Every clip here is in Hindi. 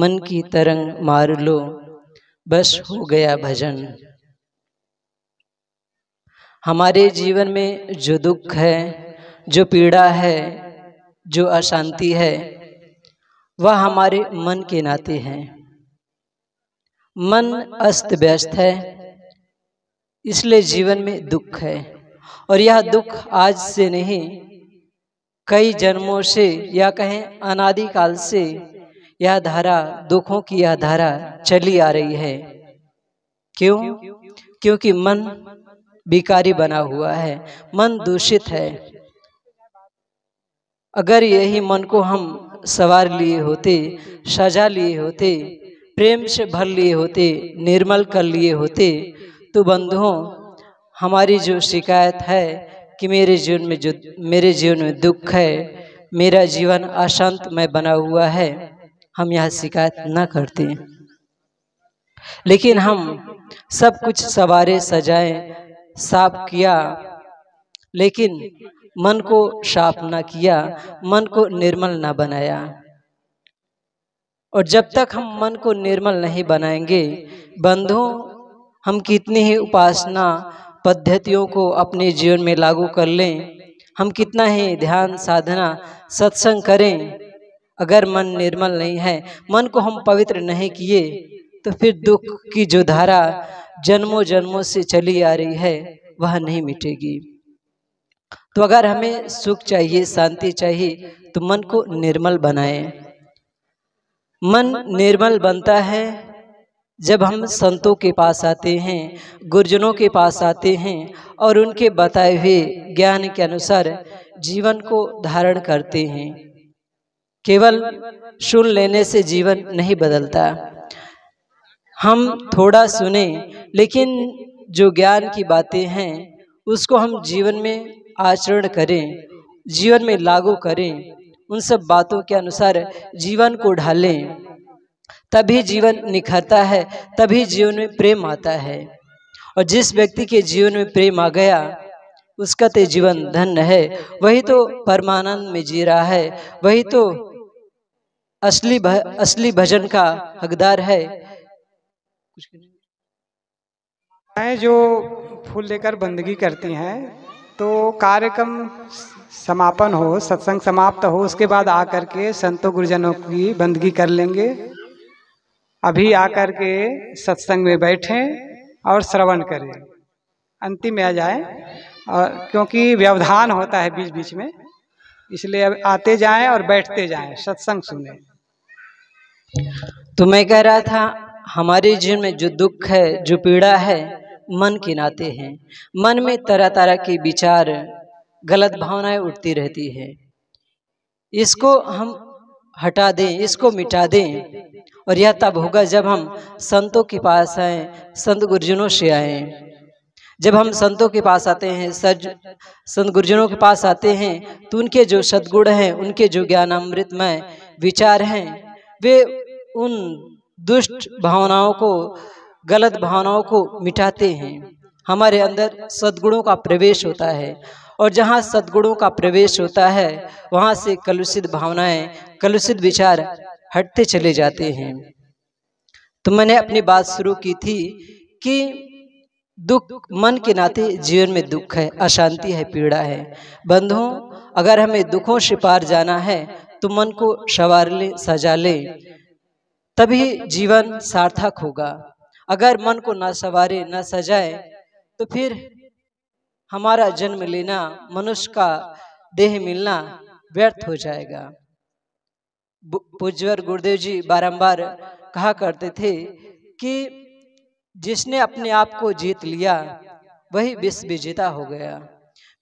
मन की तरंग मार लो बस हो गया भजन हमारे जीवन में जो दुख है जो पीड़ा है जो अशांति है वह हमारे मन के नाते हैं मन अस्त व्यस्त है इसलिए जीवन में दुख है और यह दुख आज से नहीं कई जन्मों से या कहें अनादिकाल से यह धारा दुखों की यह धारा चली आ रही है क्यों क्योंकि मन बिकारी बना हुआ है मन दूषित है अगर यही मन को हम सवार लिए होते सजा लिए होते प्रेम से भर लिए होते निर्मल कर लिए होते तो बंधुओं हमारी जो शिकायत है कि मेरे जीवन में जो मेरे जीवन में दुख है मेरा जीवन अशांत में बना हुआ है हम यह शिकायत न करते लेकिन हम सब कुछ सवारे सजाए साफ किया लेकिन मन को साफ ना किया मन को निर्मल ना बनाया और जब तक हम मन को निर्मल नहीं बनाएंगे बंधु हम कितनी ही उपासना पद्धतियों को अपने जीवन में लागू कर लें हम कितना ही ध्यान साधना सत्संग करें अगर मन निर्मल नहीं है मन को हम पवित्र नहीं किए तो फिर दुख की जो धारा जन्मों जन्मों से चली आ रही है वह नहीं मिटेगी तो अगर हमें सुख चाहिए शांति चाहिए तो मन को निर्मल बनाए मन निर्मल बनता है जब हम संतों के पास आते हैं गुरुजनों के पास आते हैं और उनके बताए हुए ज्ञान के अनुसार जीवन को धारण करते हैं केवल सुन लेने से जीवन नहीं बदलता हम थोड़ा सुने लेकिन जो ज्ञान की बातें हैं उसको हम जीवन में आचरण करें जीवन में लागू करें उन सब बातों के अनुसार जीवन को ढालें तभी जीवन निखरता है तभी जीवन में प्रेम आता है और जिस व्यक्ति के जीवन में प्रेम आ गया उसका तो जीवन धन्य है वही तो परमानंद में जी रहा है वही तो असली भा, असली भजन का हकदार है मैं जो फूल लेकर बंदगी करती हैं तो कार्यक्रम समापन हो सत्संग समाप्त हो उसके बाद आकर के संतों गुरुजनों की बंदगी कर लेंगे अभी आकर के सत्संग में बैठें और श्रवण करें अंतिम में आ जाए और क्योंकि व्यवधान होता है बीच बीच में इसलिए आते जाएं और बैठते जाएं सत्संग सुने तो मैं कह रहा था हमारे जीवन में जो दुख है जो पीड़ा है मन के नाते हैं मन में तरह तरह के विचार गलत भावनाएं उठती रहती है इसको हम हटा दें इसको मिटा दें और यह तब होगा जब हम संतों के पास आए संत गुरुजनों से आए जब हम संतों के पास आते हैं सज संत गुरुजनों के पास आते हैं तो उनके जो सद्गुण हैं उनके जो ज्ञान अमृतमय विचार हैं वे उन दुष्ट भावनाओं को गलत भावनाओं को मिटाते हैं हमारे अंदर सद्गुणों का प्रवेश होता है और जहाँ सद्गुणों का प्रवेश होता है वहाँ से कलुषित भावनाएं कलुषित विचार हटते चले जाते हैं तो मैंने अपनी बात शुरू की थी कि दुख मन के नाते जीवन में दुख है अशांति है पीड़ा है बंधुओं अगर हमें दुखों से पार जाना है तो मन को सवार ले सजा ले तभी जीवन सार्थक होगा अगर मन को ना सवारे ना सजाए तो फिर हमारा जन्म लेना मनुष्य का देह मिलना व्यर्थ हो जाएगा पूज्यवर गुरुदेव जी बारम्बार कहा करते थे कि जिसने अपने आप को जीत लिया वही विश्व विजेता हो गया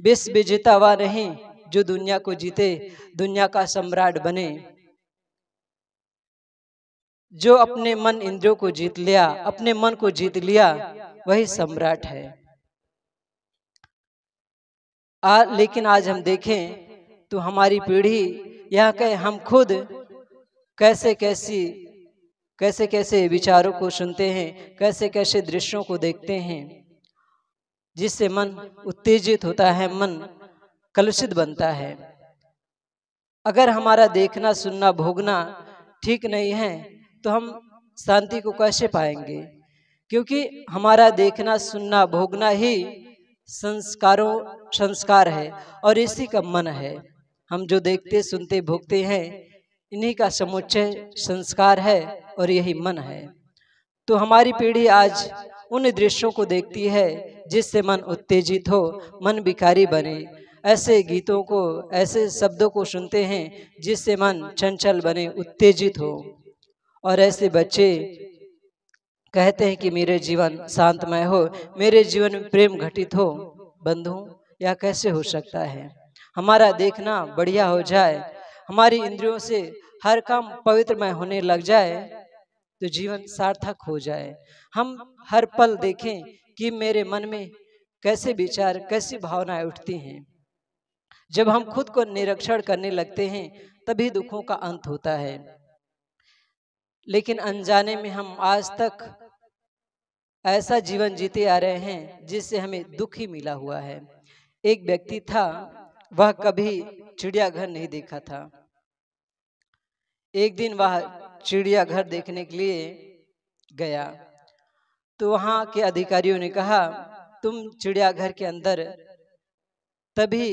विश्व विजेता वह नहीं जो दुनिया को जीते दुनिया का सम्राट बने जो अपने मन इंद्रियों को जीत लिया अपने मन को जीत लिया वही सम्राट है आ, लेकिन आज हम देखें तो हमारी पीढ़ी यह कहे हम खुद कैसे कैसी कैसे कैसे विचारों को सुनते हैं कैसे कैसे दृश्यों को देखते हैं जिससे मन उत्तेजित होता है मन कलुषित बनता है अगर हमारा देखना सुनना भोगना ठीक नहीं है तो हम शांति को कैसे पाएंगे क्योंकि हमारा देखना सुनना भोगना ही संस्कारों संस्कार है और इसी का मन है हम जो देखते सुनते भोगते हैं इन्हीं का समुच्चय संस्कार है और यही मन है तो हमारी पीढ़ी आज उन दृश्यों को देखती है जिससे मन उत्तेजित हो मन विकारी बने ऐसे गीतों को ऐसे शब्दों को सुनते हैं जिससे मन चंचल बने उत्तेजित हो और ऐसे बच्चे कहते हैं कि मेरे जीवन शांतमय हो मेरे जीवन में प्रेम घटित हो बंधु या कैसे हो सकता है हमारा देखना बढ़िया हो जाए हमारी इंद्रियों से हर काम पवित्रमय होने लग जाए तो जीवन सार्थक हो जाए हम हर पल देखें कि मेरे मन में कैसे विचार कैसी भावनाएं उठती हैं जब हम खुद को निरीक्षण करने लगते हैं तभी दुखों का अंत होता है लेकिन अनजाने में हम आज तक ऐसा जीवन जीते आ रहे हैं जिससे हमें दुख ही मिला हुआ है एक व्यक्ति था वह कभी चिड़ियाघर नहीं देखा था एक दिन वह चिड़ियाघर देखने के लिए गया तो वहां के अधिकारियों ने कहा तुम चिड़ियाघर के अंदर तभी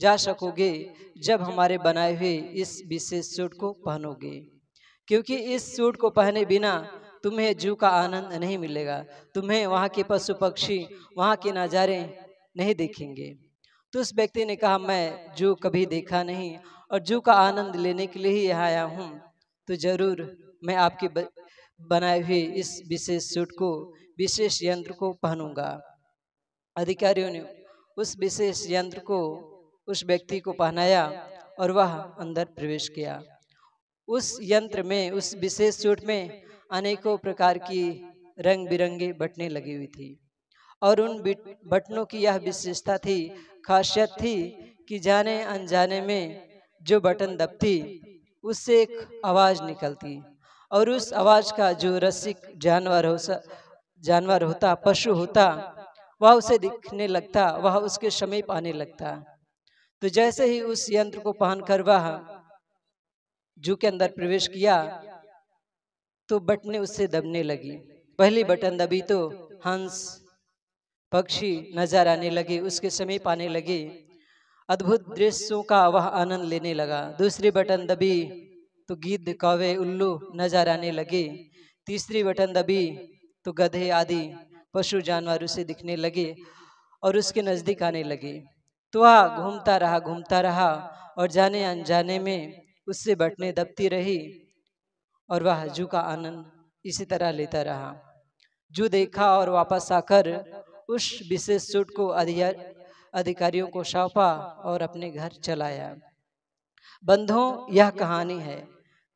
जा सकोगे जब हमारे बनाए हुए इस विशेष सूट को पहनोगे क्योंकि इस सूट को पहने बिना तुम्हें जू का आनंद नहीं मिलेगा तुम्हें वहाँ के पशु पक्षी वहाँ के नज़ारे नहीं देखेंगे तो उस व्यक्ति ने कहा मैं जू कभी देखा नहीं और जू का आनंद लेने के लिए ही यहाँ आया हूँ तो ज़रूर मैं आपके बनाए हुए इस विशेष सूट को विशेष यंत्र को पहनूंगा अधिकारियों ने उस विशेष यंत्र को उस व्यक्ति को पहनाया और वह अंदर प्रवेश किया उस यंत्र में उस विशेष सूट में अनेकों प्रकार की रंग बिरंगी बटने लगी हुई थी और उन बटनों की यह विशेषता थी खासियत थी कि जाने अनजाने में जो बटन दबती उससे एक आवाज़ निकलती और उस आवाज़ का जो रसिक जानवर हो जानवर होता पशु होता वह उसे दिखने लगता वह उसके समीप आने लगता तो जैसे ही उस यंत्र को पहनकर वह जू के अंदर प्रवेश किया तो बटने उससे दबने लगी पहली बटन दबी तो हंस पक्षी नजर आने लगे उसके समीप आने लगे अद्भुत दृश्यों का वह आनंद लेने लगा दूसरी बटन दबी तो गिद्ध कौवे उल्लू नजर आने लगे तीसरी बटन दबी तो गधे आदि पशु जानवर उसे दिखने लगे और उसके नज़दीक आने लगे तो वह घूमता रहा घूमता रहा और जाने अनजाने में उससे बटने दबती रही और वह जू का आनंद इसी तरह लेता रहा जू देखा और वापस आकर उस विशेष सूट को अधिकारियों को सौंपा और अपने घर चलाया बंधों यह कहानी है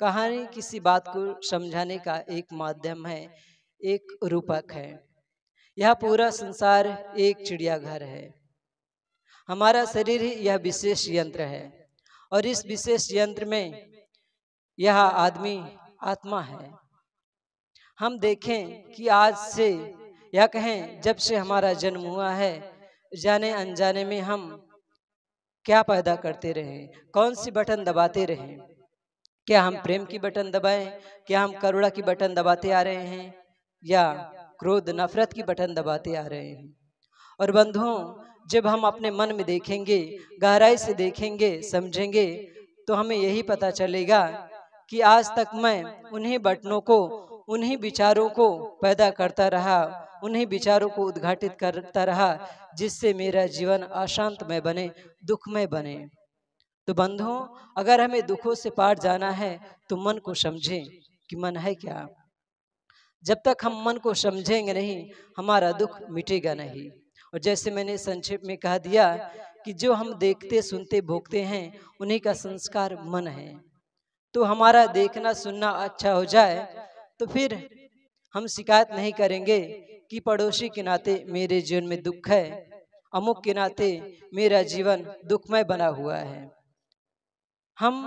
कहानी किसी बात को समझाने का एक माध्यम है एक रूपक है यह पूरा संसार एक चिड़ियाघर है हमारा शरीर ही यह विशेष यंत्र है और इस विशेष यंत्र में यह आदमी आत्मा है हम देखें कि आज से या कहें जब से हमारा जन्म हुआ है जाने अनजाने में हम क्या पैदा करते रहे कौन सी बटन दबाते रहे क्या हम प्रेम की बटन दबाएं क्या हम करुणा की बटन दबाते आ रहे हैं या क्रोध नफरत की बटन दबाते आ रहे हैं और बंधुओं जब हम अपने मन में देखेंगे गहराई से देखेंगे समझेंगे तो हमें यही पता चलेगा कि आज तक मैं उन्हीं बटनों को उन्हीं विचारों को पैदा करता रहा उन्हीं विचारों को उद्घाटित करता रहा जिससे मेरा जीवन अशांतमय बने दुखमय बने तो बंधुओं अगर हमें दुखों से पार जाना है तो मन को समझें कि मन है क्या जब तक हम मन को समझेंगे नहीं हमारा दुख मिटेगा नहीं और जैसे मैंने संक्षेप में कहा दिया कि जो हम देखते सुनते भोगते हैं उन्हीं का संस्कार मन है तो हमारा देखना सुनना अच्छा हो जाए तो फिर हम शिकायत नहीं करेंगे कि पड़ोसी के नाते मेरे जीवन में दुख है अमुक के नाते मेरा जीवन दुखमय बना हुआ है हम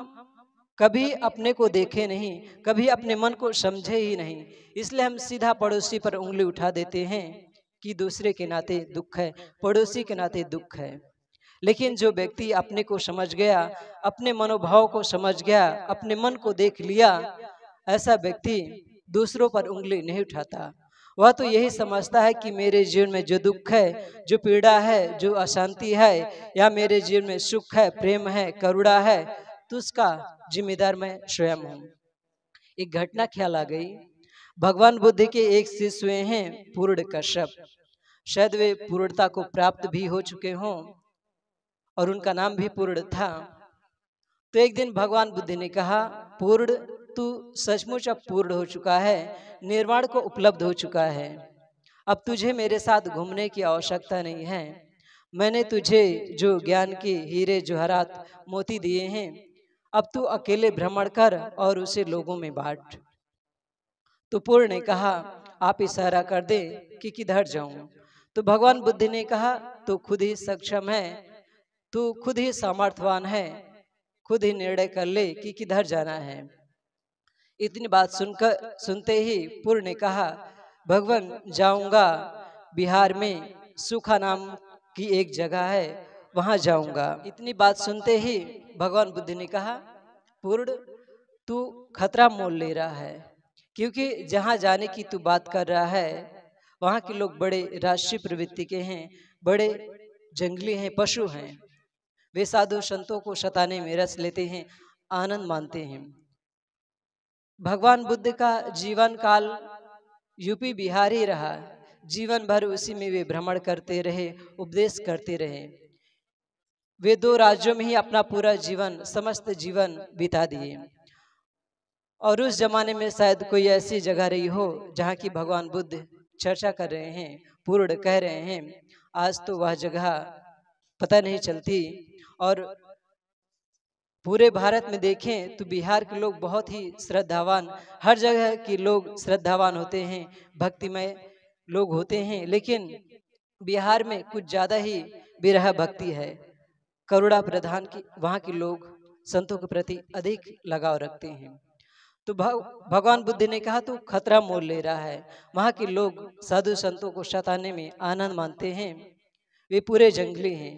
कभी अपने को देखे नहीं कभी अपने मन को समझे ही नहीं इसलिए हम सीधा पड़ोसी पर उंगली उठा देते हैं कि दूसरे के नाते दुख है पड़ोसी के नाते दुख है लेकिन जो व्यक्ति अपने को समझ गया अपने मनोभाव को समझ गया अपने मन को देख लिया ऐसा व्यक्ति दूसरों पर उंगली नहीं उठाता वह तो, तो यही समझता है कि मेरे जीवन में जो दुख है जो पीड़ा है जो अशांति है या मेरे जीवन में सुख है प्रेम है करुणा है तो उसका जिम्मेदार मैं स्वयं हूँ एक घटना ख्याल आ गई भगवान बुद्ध के एक शिष्य हैं पूर्ण कश्यप शायद वे पूर्णता को प्राप्त भी हो चुके हों और उनका नाम भी पूर्ण था तो एक दिन भगवान बुद्ध ने कहा पूर्ण तू सचमुच अब पूर्ण हो चुका है निर्माण को उपलब्ध हो चुका है अब तुझे मेरे साथ घूमने की आवश्यकता नहीं है मैंने तुझे जो ज्ञान के हीरे जोहरात मोती दिए हैं अब तू अकेले भ्रमण कर और उसे लोगों में बांट तो पूर्ण ने कहा आप इशारा कर दे कि किधर जाऊं तो भगवान बुद्ध ने कहा तू खुद ही सक्षम है तू खुद ही सामर्थवान है खुद ही निर्णय कर ले कि किधर जाना है इतनी बात सुनकर सुनते ही पूर्ण ने कहा भगवान जाऊंगा बिहार में सुखा नाम की एक जगह है वहां जाऊंगा इतनी बात सुनते ही भगवान बुद्ध ने कहा पूर्ण तू खतरा मोल ले रहा है क्योंकि जहाँ जाने की तू बात कर रहा है वहाँ के लोग बड़े राष्ट्रीय प्रवृत्ति के हैं बड़े जंगली हैं पशु हैं वे साधु संतों को सताने में रस लेते हैं आनंद मानते हैं भगवान बुद्ध का जीवन काल यूपी बिहार ही रहा जीवन भर उसी में वे भ्रमण करते रहे उपदेश करते रहे वे दो राज्यों में ही अपना पूरा जीवन समस्त जीवन बिता दिए और उस जमाने में शायद कोई ऐसी जगह रही हो जहाँ की भगवान बुद्ध चर्चा कर रहे हैं पूर्ण कह रहे हैं आज तो वह जगह पता नहीं चलती और पूरे भारत में देखें तो बिहार के लोग बहुत ही श्रद्धावान हर जगह के लोग श्रद्धावान होते हैं भक्तिमय लोग होते हैं लेकिन बिहार में कुछ ज़्यादा ही विरह भक्ति है करुणा प्रधान की वहाँ के लोग संतों के प्रति अधिक लगाव रखते हैं तो भगवान बुद्ध ने कहा तू खतरा मोल ले रहा है वहां के लोग साधु संतों को सताने में आनंद मानते हैं वे पूरे जंगली हैं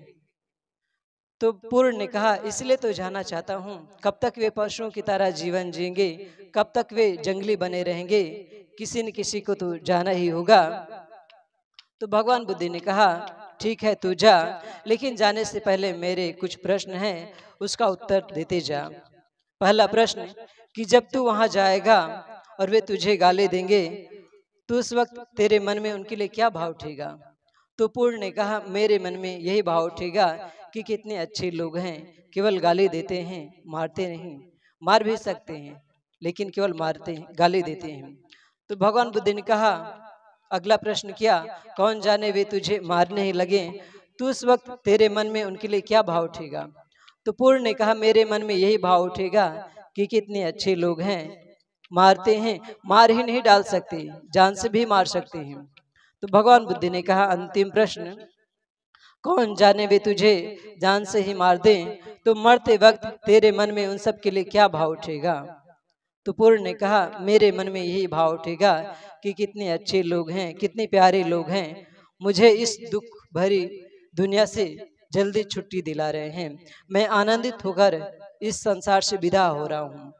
तो पूर्ण ने कहा इसलिए तो जाना चाहता हूँ कब तक वे पशुओं की तरह जीवन जिएंगे कब तक वे जंगली बने रहेंगे किसी न किसी को तो जाना ही होगा तो भगवान बुद्धि ने कहा ठीक है तू जा लेकिन जाने से पहले मेरे कुछ प्रश्न हैं उसका उत्तर देते जा पहला प्रश्न कि जब तू वहां जाएगा और वे तुझे गाली देंगे तो उस वक्त तेरे मन में उनके लिए क्या भाव उठेगा तो पूर्ण ने कहा मेरे मन में यही भाव उठेगा कि कितने अच्छे लोग हैं केवल गाली देते हैं मारते नहीं मार भी सकते हैं लेकिन केवल मारते हैं गाली देते हैं तो भगवान बुद्ध ने कहा अगला प्रश्न किया कौन जाने वे तुझे मारने ही लगे तो उस वक्त तेरे मन में उनके लिए क्या भाव उठेगा तो पूर्ण ने कहा मेरे मन में यही भाव उठेगा कि कितने अच्छे लोग हैं मारते हैं मार ही नहीं डाल सकते जान से भी मार सकते हैं तो भगवान बुद्ध ने कहा अंतिम प्रश्न कौन जाने वे तुझे जान से ही मार दे तो मरते वक्त तेरे मन में उन सब के लिए क्या भाव उठेगा तो पूर्ण ने कहा मेरे मन में यही भाव उठेगा कि कितने अच्छे लोग हैं कितने प्यारे लोग हैं मुझे इस दुख भरी दुनिया से जल्दी छुट्टी दिला रहे हैं मैं आनंदित होकर इस संसार से विदा हो रहा हूँ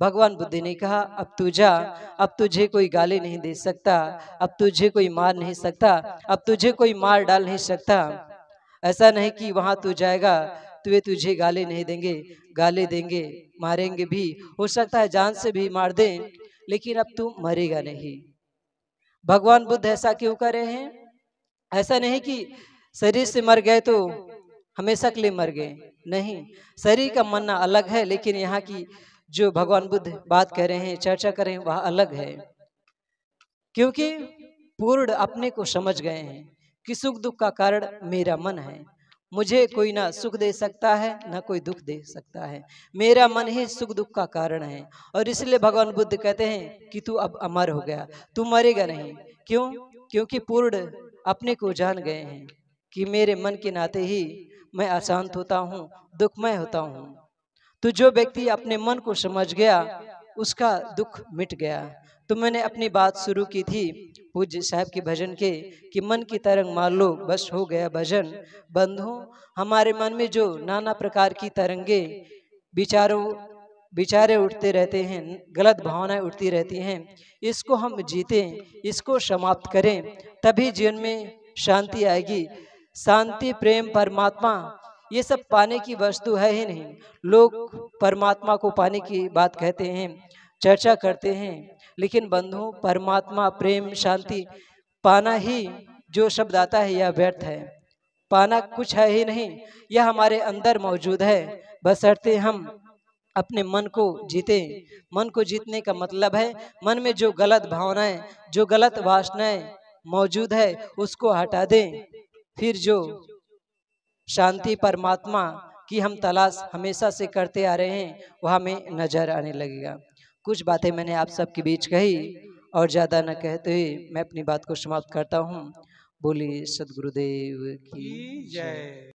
भगवान बुद्ध ने कहा अब तू जा अब तुझे कोई गाली नहीं दे सकता अब तुझे कोई मार नहीं सकता अब तुझे कोई मार डाल नहीं सकता ऐसा नहीं कि वहां तू जाएगा तो वे तुझे गाली नहीं देंगे गाली देंगे मारेंगे भी हो सकता है जान से भी मार दें लेकिन अब तू मरेगा नहीं भगवान बुद्ध ऐसा क्यों कर रहे हैं ऐसा नहीं कि शरीर से मर गए तो हमेशा के लिए मर गए नहीं शरीर का मरना अलग है लेकिन यहाँ की जो भगवान बुद्ध बात कर रहे हैं चर्चा कर रहे हैं वह अलग है क्योंकि पूर्ण अपने को समझ गए हैं कि सुख दुख का कारण मेरा मन है मुझे कोई ना सुख दे सकता है ना कोई दुख दे सकता है मेरा मन ही सुख दुख का कारण है और इसलिए भगवान बुद्ध कहते हैं कि तू अब अमर हो गया तू मरेगा नहीं क्यों क्योंकि पूर्ण अपने को जान गए हैं कि मेरे मन के नाते ही मैं अशांत होता हूँ दुखमय होता हूँ तो जो तो व्यक्ति अपने मन को समझ गया उसका दुख मिट गया तो मैंने तो अपनी बात शुरू की थी पूज्य साहब के भजन के कि मन की तरंग मान लो बस हो गया भजन बंधु हमारे मन में जो नाना प्रकार की तरंगे विचारों विचारे उठते रहते हैं गलत भावनाएं उठती रहती हैं इसको हम जीतें इसको समाप्त करें तभी जीवन में शांति आएगी शांति प्रेम परमात्मा ये सब पाने की वस्तु है ही नहीं लोग परमात्मा को पाने की बात कहते हैं चर्चा करते हैं लेकिन बंधु परमात्मा प्रेम शांति पाना ही जो शब्द आता है यह व्यर्थ है पाना कुछ है ही नहीं यह हमारे अंदर मौजूद है बसरते हम अपने मन को जीते मन को जीतने का मतलब है मन में जो गलत भावनाएं जो गलत वासनाएं मौजूद है उसको हटा दें फिर जो शांति परमात्मा की हम तलाश हमेशा से करते आ रहे हैं वह हमें नज़र आने लगेगा कुछ बातें मैंने आप सबके बीच कही और ज़्यादा न कहते हुए मैं अपनी बात को समाप्त करता हूँ बोली सदगुरुदेव की जय